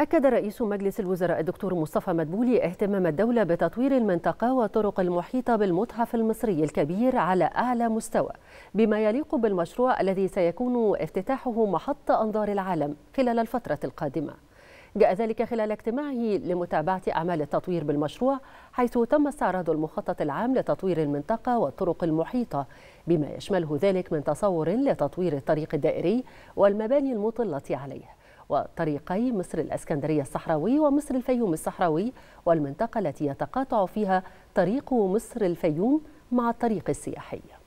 أكد رئيس مجلس الوزراء الدكتور مصطفى مدبولي اهتمام الدولة بتطوير المنطقة والطرق المحيطة بالمتحف المصري الكبير على أعلى مستوى بما يليق بالمشروع الذي سيكون افتتاحه محط أنظار العالم خلال الفترة القادمة جاء ذلك خلال اجتماعه لمتابعة أعمال التطوير بالمشروع حيث تم استعراض المخطط العام لتطوير المنطقة والطرق المحيطة بما يشمله ذلك من تصور لتطوير الطريق الدائري والمباني المطلة عليه وطريقي مصر الاسكندريه الصحراوي ومصر الفيوم الصحراوي والمنطقه التي يتقاطع فيها طريق مصر الفيوم مع الطريق السياحي